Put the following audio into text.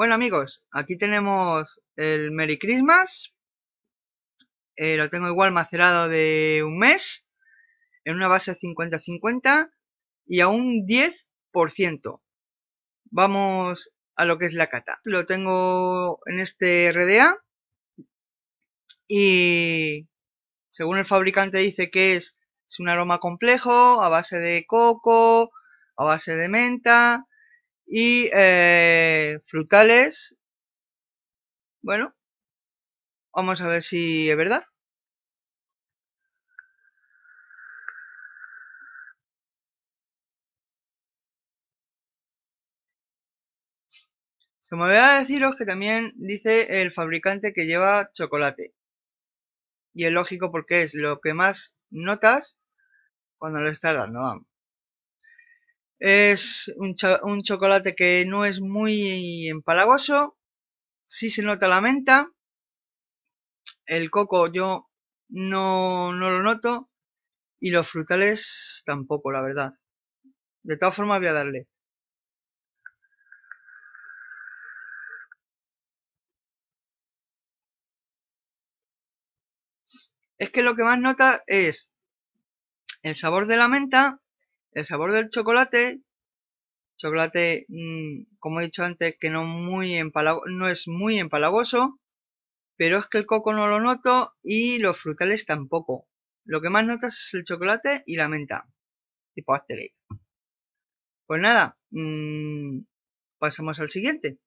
Bueno amigos, aquí tenemos el Merry Christmas. Eh, lo tengo igual macerado de un mes. En una base 50-50 y a un 10%. Vamos a lo que es la cata. Lo tengo en este RDA. Y según el fabricante dice que es, es un aroma complejo, a base de coco, a base de menta, y eh, frutales. Bueno, vamos a ver si es verdad. Se me a deciros que también dice el fabricante que lleva chocolate. Y es lógico porque es lo que más notas cuando lo estás dando. Vamos. Es un, chocolate que no es muy empalagoso. Sí se nota la menta. El coco yo no, no lo noto. Y los frutales tampoco, la verdad. De todas formas voy a darle. Es que lo que más nota es el sabor de la menta el sabor del chocolate, chocolate, mm, como he dicho antes, que no, muy no es muy empalagoso, pero es que el coco no lo noto y los frutales tampoco. Lo que más notas es el chocolate y la menta, tipo Pues nada, mm, pasamos al siguiente.